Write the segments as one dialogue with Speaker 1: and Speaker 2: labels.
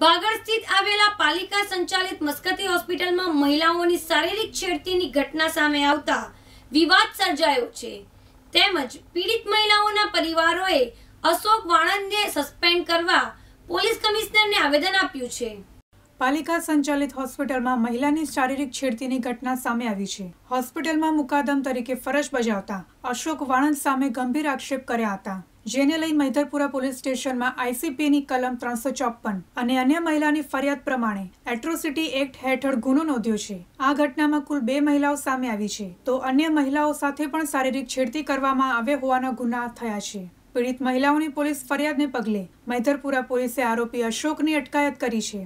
Speaker 1: બાગળ સ્થિત આવેલા પાલિકા સંચાલિત મસ્કતી હોસ્પિટલમાં મહિલાઓની શારીરિક છેડતીની ઘટના સામે આવતા વિવાદ સર્જાયો છે તેમજ પીડિત મહિલાઓના પરિવારોએ અશોક વાણંદને સસ્પેન્ડ કરવા પોલીસ કમિશનરને
Speaker 2: આવેદન આપ્યું છે પાલિકા સંચાલિત હોસ્પિટલમાં મહિલાની શારીરિક છેડતીની ઘટના સામે આવી છે હોસ્પિટલમાં મુકાદમ તરીકે ફરજ બજાવતા અશોક વાણંદ સામે ગંભીર આક્ષેપ કર્યા હતા જેને લઈ મૈધરપુરા પોલીસ સ્ટેશનમાં આઈસીપીની કલમ ત્રણસો ચોપન અને અન્ય મહિલાની ફરિયાદ પ્રમાણે એટ્રોસિટી એક્ટ હેઠળ ગુનો નોંધ્યો છે આ ઘટનામાં કુલ બે મહિલાઓ સામે આવી છે તો અન્ય મહિલાઓ સાથે પણ શારીરિક છેડતી કરવામાં આવ્યા હોવાના ગુના થયા છે પીડિત મહિલાઓની પોલીસ ફરિયાદને પગલે મૈધરપુરા પોલીસે આરોપી અશોકની અટકાયત કરી છે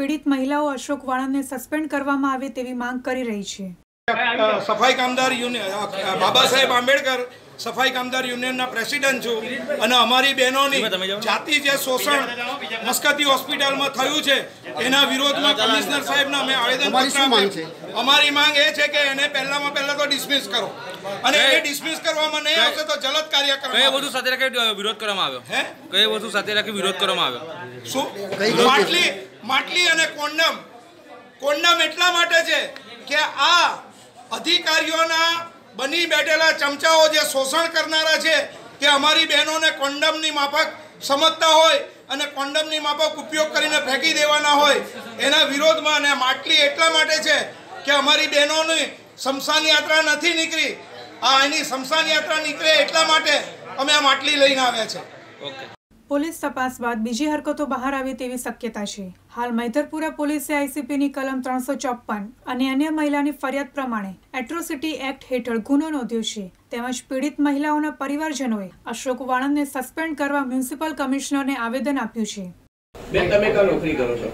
Speaker 2: પીડિત મહિલાઓ અશોક વાણંદને સસ્પેન્ડ કરવામાં આવે તેવી માંગ કરી રહી
Speaker 3: છે સફાઈ કામદાર બાબા સાહેબ આંબેડકર સફાઈ કામદાર યુનિયનના પ્રેસિડેન્ટ છું અને અમારી બહેનોની જાતિ જે શોષણ મસ્કતી હોસ્પિટલમાં થયું છે એના વિરોધમાં કમિશનર સાહેબને અમે આવેદનપત્ર અમારી માંગ એ છે કે એને પહેલામાં પહેલા તો ડિસમિસ કરો અને એ ડિસમિસ કરવામાં નહીં આવશે તો જલદ કાર્ય કરો કઈ વસ્તુ સાથે રાખી વિરોધ કરવામાં આવ્યો હે કઈ વસ્તુ સાથે રાખી વિરોધ કરવામાં આવ્યો શું માટલી માટલી અને કોન્ડમ કોન્ડમ એટલા માટે છે કે આ અધિકારીઓના બની બેઠેલા ચમચાઓ જે શોષણ કરનારા છે કે અમારી બહેનોને કોન્ડમની માફક સમજતા હોય અને કોન્ડમની માફક ઉપયોગ કરીને ફેંકી દેવાના હોય એના વિરોધમાં અને માટલી એટલા માટે છે કે અમારી બહેનોની શમશાન યાત્રા નથી નીકળી આ એની શમશાન યાત્રા નીકળે એટલા માટે અમે આ માટલી લઈને આવ્યા
Speaker 2: છે ઓકે પોલીસ તપાસ બાદ બીજી હરકતો બહાર આવે તેવી શક્યતા છે હાલ મૈધરપુરા પોલીસે આઈસીપીની કલમ ત્રણસો ચોપ્પન અને અન્ય મહિલાની ફરિયાદ પ્રમાણે એટ્રોસિટી એક્ટ હેઠળ ગુનો નોંધ્યો છે તેમજ પીડિત મહિલાઓના પરિવારજનોએ અશોક વાણંદને સસ્પેન્ડ કરવા મ્યુનિસિપલ કમિશનરને આવેદન આપ્યું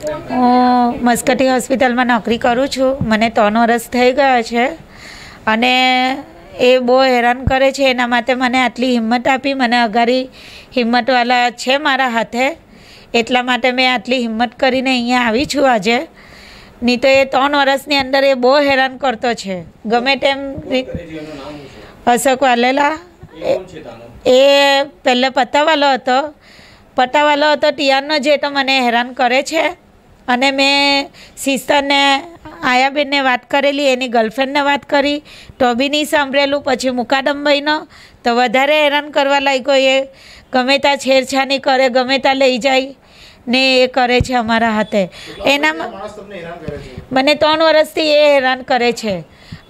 Speaker 2: છે
Speaker 4: હું મસ્કટી હોસ્પિટલમાં નોકરી કરું છું મને ત્રણ વર્ષ થઈ ગયા છે અને એ બહુ હેરાન કરે છે એના માટે મને આટલી હિંમત આપી મને અઘારી હિંમતવાળા છે મારા હાથે એટલા માટે મેં આટલી હિંમત કરીને અહીંયા આવી છું આજે નહીં તો એ ત્રણ વર્ષની અંદર એ બહુ હેરાન કરતો છે ગમે તેમ અશોક વાલેલા એ પહેલાં પતાવાલો હતો પતાવાલો હતો ટિયાનો જે તો મને હેરાન કરે છે અને મેં સિસ્ટરને આયાબેનને વાત કરેલી એની ગર્લફ્રેન્ડને વાત કરી તો નહીં સાંભળેલું પછી મુકાદમ તો વધારે હેરાન કરવા લાગ્યો એ ગમે ત્યાં છેડછાની કરે ગમે ત્યાં લઈ જાય ને એ કરે છે અમારા હાથે એનામાં મને ત્રણ વર્ષથી એ હેરાન કરે છે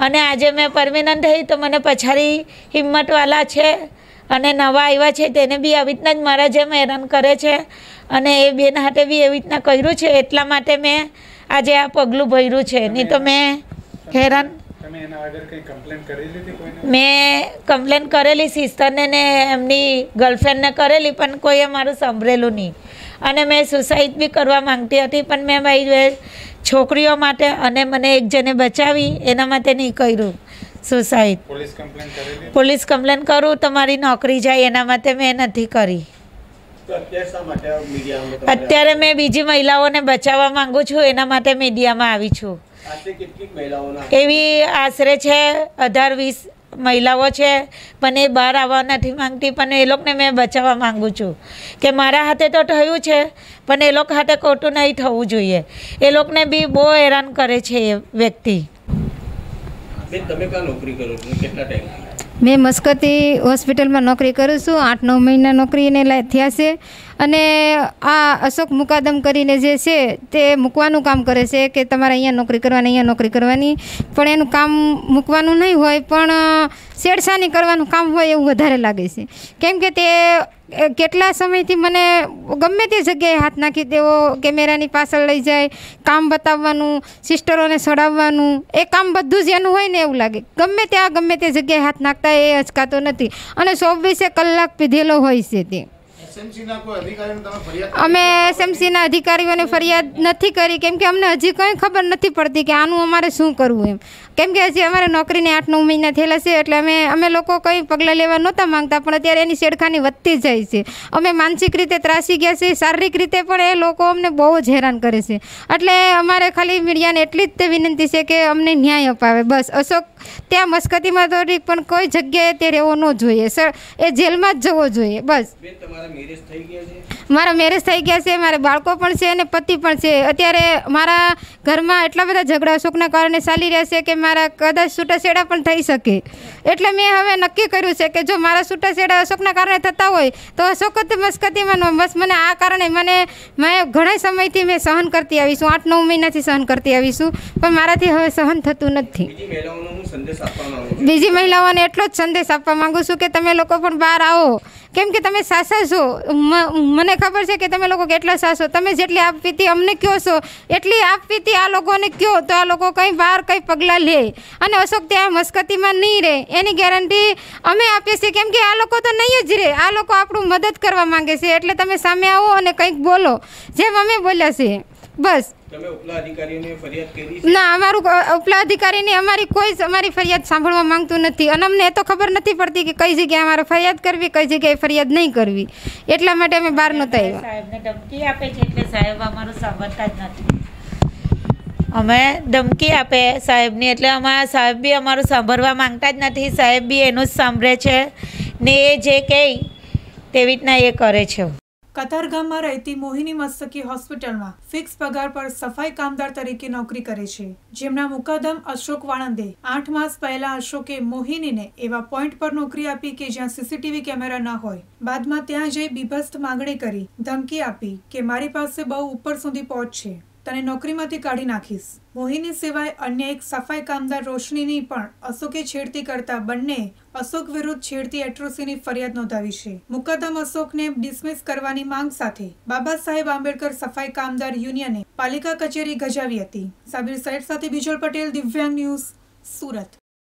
Speaker 4: અને આજે મેં પરમેનન્ટ થઈ તો મને પછાડી હિંમતવાલા છે અને નવા આવ્યા છે તેને બી આવી રીતના જ મારા જેમ હેરાન કરે છે અને એ બેન હાથે બી એવી રીતના કર્યું છે એટલા માટે મેં આજે આ પગલું ભર્યું છે નહીં તો મેં હેરાન મેં કમ્પ્લેન કરેલી સિસ્ટરને ને એમની ગર્લફ્રેન્ડને કરેલી પણ કોઈએ મારું સાંભળેલું નહીં અને મેં સુસાઇડ બી કરવા માંગતી હતી પણ મેં ભાઈ છોકરીઓ માટે અને મને એક જણે બચાવી એના માટે નહીં કર્યું સુસાઇડ પોલીસ કમ્પ્લેન કરું તો મારી નોકરી જાય એના માટે મેં નથી કરી અત્યારે મેં બીજી મહિલાઓને બચાવવા માંગુ છું એના માટે મીડિયામાં આવી છું એવી આશરે છે અઢાર વીસ મહિલાઓ છે પણ એ બહાર આવવા નથી માંગતી પણ એ લોકોને મેં બચાવવા માગું છું કે મારા હાથે તો થયું છે પણ એ લોકો હાથે ખોટું નહીં થવું જોઈએ એ લોકોને બી બહુ હેરાન કરે છે એ વ્યક્તિ
Speaker 1: મેં મસ્કતી હોસ્પિટલમાં નોકરી કરું છું આઠ નવ મહિના નોકરીને થયા છે અને આ અશોક મુકાદમ કરીને જે છે તે મૂકવાનું કામ કરે છે કે તમારે અહીંયા નોકરી કરવાની અહીંયા નોકરી કરવાની પણ એનું કામ મૂકવાનું નહીં હોય પણ શેડશાની કરવાનું કામ હોય એવું વધારે લાગે છે કેમ કે તે કેટલા સમયથી મને ગમે તે જગ્યાએ હાથ નાખી દેવો કેમેરાની પાછળ લઈ જાય કામ બતાવવાનું સિસ્ટરોને સડાવવાનું એ કામ બધું જ એનું હોય ને એવું લાગે ગમે ત્યાં ગમે તે જગ્યાએ હાથ નાખતા એ અચકાતો નથી અને ચોવીસે કલાક પીધેલો હોય છે તે
Speaker 3: અમે એસએમસીના અધિકારીઓને
Speaker 1: ફરિયાદ નથી કરી કેમ કે અમને હજી કંઈ ખબર નથી પડતી કે આનું અમારે શું કરવું એમ કેમ કે હજી અમારે નોકરીને આઠ નવ મહિના થયેલા છે એટલે અમે અમે લોકો કંઈ પગલાં લેવા નહોતા માંગતા પણ અત્યારે એની શેડખાની વધતી જાય છે અમે માનસિક રીતે ત્રાસી ગયા છે શારીરિક રીતે પણ એ લોકો અમને બહુ જ હેરાન કરે છે એટલે અમારે ખાલી મીડિયાને એટલી જ તે વિનંતી છે કે અમને ન્યાય અપાવે બસ અશોક ત્યાં મસ્કતીમાં તો પણ કોઈ જગ્યાએ તે રહેવો ન જોઈએ સર એ જેલમાં જ જવો જોઈએ બસ મારા મેરેજ થઈ ગયા છે મારા બાળકો પણ છે અને પતિ પણ છે અત્યારે મારા ઘરમાં એટલા બધા ઝઘડા શોકના કારણે ચાલી રહ્યા છે કે મારા કદાચ છૂટાછેડા પણ થઈ શકે એટલે મેં હવે નક્કી કર્યું છે કે જો મારા છૂટાછેડા અશોકના કારણે થતા હોય તો અશોકત મસ્કતીમાં બસ મને આ કારણે મને મેં ઘણા સમયથી મેં સહન કરતી આવીશું આઠ નવ મહિનાથી સહન કરતી આવીશું પણ મારાથી હવે સહન થતું નથી બીજી મહિલાઓને એટલો જ સંદેશ આપવા માગું છું કે તમે લોકો પણ બહાર આવો કેમ કે તમે સાસા છો મને ખબર છે કે તમે લોકો કેટલા સાસો તમે જેટલી આપવીતી અમને કહો છો એટલી આપવીતી આ લોકોને કહો તો આ લોકો કંઈ બહાર કંઈ પગલાં લે અને અશોક ત્યાં મસ્કતીમાં નહીં રહે એની ગેરંટી અમે આપીએ છીએ કેમ કે આ લોકો તો નહીં જ રહે આ લોકો આપણું મદદ કરવા માગે છે એટલે તમે સામે આવો અને કંઈક બોલો જેમ અમે બોલ્યા છીએ બસ
Speaker 3: ના
Speaker 1: અમારું ઉપલા અધિકારીની અમારી કોઈ અમારી ફરિયાદ સાંભળવા માંગતું નથી અને અમને એ તો ખબર નથી પડતી કે કઈ જગ્યાએ અમારે ફરિયાદ કરવી કઈ જગ્યાએ ફરિયાદ નહીં કરવી એટલા માટે અમે બહાર નહોતા
Speaker 4: આવ્યા ધમકી આપે છે અમે ધમકી આપે સાહેબની એટલે અમારા સાહેબ બી અમારું સાંભળવા માંગતા જ નથી સાહેબ બી એનું જ સાંભળે છે ને એ જે કહે તેવી રીતના એ કરે છે
Speaker 2: કતારગામમાં રહેતી મોહિની મસ્તકી હોસ્પિટલમાં ફિક્સ પગાર પર સફાઈ કામદાર તરીકે નોકરી કરે છે જેમના મુકાદમ અશોક વાણંદે આઠ માસ પહેલા અશોકે મોહિનીને એવા પોઈન્ટ પર નોકરી આપી કે જ્યાં સીસીટીવી કેમેરા ન હોય બાદમાં ત્યાં જઈ બીભસ્ત માગણી કરી ધમકી આપી કે મારી પાસે બહુ ઉપર સુધી પહોંચ છે તને નોકરીમાંથી કાઢી નાખીશ મોહિની સિવાય અન્ય એક સફાઈ કામદાર રોશનીની પણ અશોકે છેડતી કરતા બંને અશોક વિરુદ્ધ છેડતી એટ્રોસીની ફરિયાદ નોંધાવી છે મુકદ્દમ અશોકને ડિસમિસ કરવાની માંગ સાથે બાબા સાહેબ આંબેડકર સફાઈ કામદાર યુનિયને પાલિકા કચેરી ગજાવી હતી સાબિર સૈયદ સાથે બિજલ પટેલ દિવ્યાંગ ન્યૂઝ સુરત